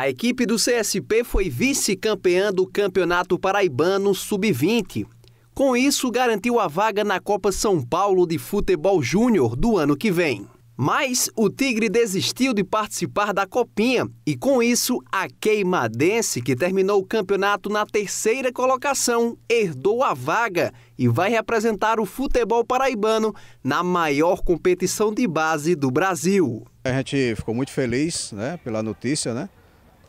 A equipe do CSP foi vice-campeã do Campeonato Paraibano Sub-20. Com isso, garantiu a vaga na Copa São Paulo de Futebol Júnior do ano que vem. Mas o Tigre desistiu de participar da Copinha e, com isso, a Queimadense, que terminou o campeonato na terceira colocação, herdou a vaga e vai representar o futebol paraibano na maior competição de base do Brasil. A gente ficou muito feliz né, pela notícia, né?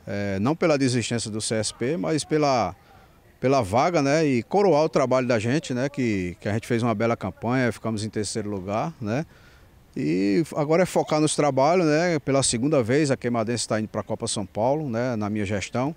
é, não pela desistência do CSP, mas pela, pela vaga, né? E coroar o trabalho da gente, né? Que, que a gente fez uma bela campanha, ficamos em terceiro lugar, né? E agora é focar nos trabalhos, né? Pela segunda vez a Queimadense está indo para a Copa São Paulo, né? Na minha gestão.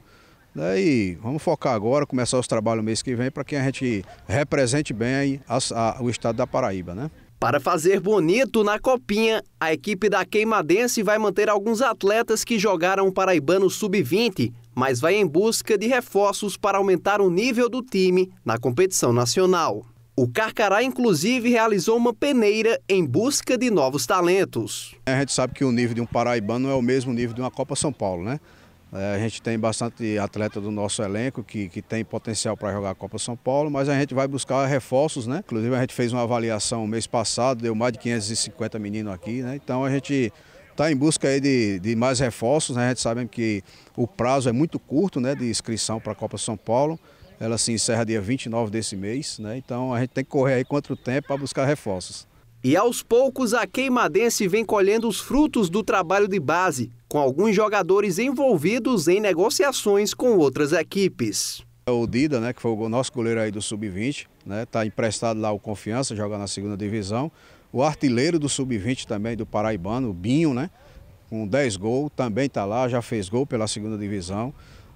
Né? E vamos focar agora, começar os trabalhos mês que vem para que a gente represente bem a, a, o estado da Paraíba, né? Para fazer bonito na Copinha, a equipe da Queimadense vai manter alguns atletas que jogaram paraibano sub-20, mas vai em busca de reforços para aumentar o nível do time na competição nacional. O Carcará, inclusive, realizou uma peneira em busca de novos talentos. A gente sabe que o nível de um paraibano é o mesmo nível de uma Copa São Paulo, né? É, a gente tem bastante atleta do nosso elenco que, que tem potencial para jogar a Copa São Paulo, mas a gente vai buscar reforços, né? Inclusive a gente fez uma avaliação mês passado, deu mais de 550 meninos aqui, né? Então a gente está em busca aí de, de mais reforços, né? A gente sabe que o prazo é muito curto, né? De inscrição para a Copa São Paulo. Ela se encerra dia 29 desse mês, né? Então a gente tem que correr aí contra o tempo para buscar reforços. E aos poucos a Queimadense vem colhendo os frutos do trabalho de base, com alguns jogadores envolvidos em negociações com outras equipes. O Dida, né, que foi o nosso goleiro aí do Sub-20, está né, tá emprestado lá o Confiança, joga na segunda divisão. O artilheiro do Sub-20 também, do Paraibano, o Binho, né, com 10 gols, também está lá, já fez gol pela segunda divisão.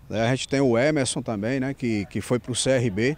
Né, a gente tem o Emerson também, né, que, que foi para o CRB.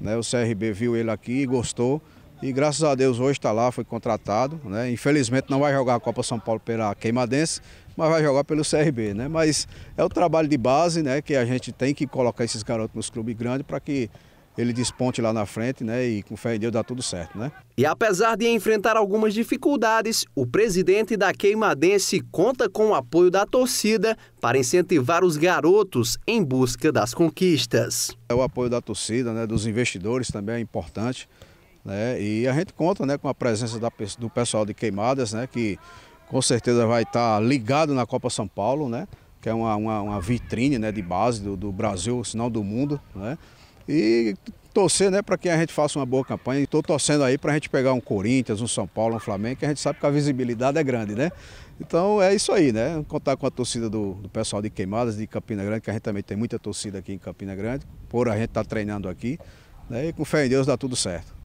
Né, o CRB viu ele aqui e gostou e graças a Deus hoje está lá, foi contratado. Né? Infelizmente não vai jogar a Copa São Paulo pela Queimadense, mas vai jogar pelo CRB. Né? Mas é o trabalho de base né? que a gente tem que colocar esses garotos nos clubes grandes para que ele desponte lá na frente, né? E com fé em Deus dá tudo certo, né? E apesar de enfrentar algumas dificuldades, o presidente da Queimadense conta com o apoio da torcida para incentivar os garotos em busca das conquistas. É o apoio da torcida, né? Dos investidores também é importante. Né? E a gente conta né, com a presença da, do pessoal de Queimadas, né, que com certeza vai estar tá ligado na Copa São Paulo, né, que é uma, uma, uma vitrine né, de base do, do, Brasil, se não do mundo. Né? E torcer né, para que a gente faça uma boa campanha. Estou torcendo aí para a gente pegar um Corinthians, um São Paulo, um Flamengo, que a gente sabe que a visibilidade é grande, né? Então é isso aí, né? Contar com a torcida do, do pessoal de Queimadas, de Campina Grande, que a gente também tem muita torcida aqui em Campina Grande, por a gente estar tá treinando aqui. Né? E com fé em Deus dá tudo certo.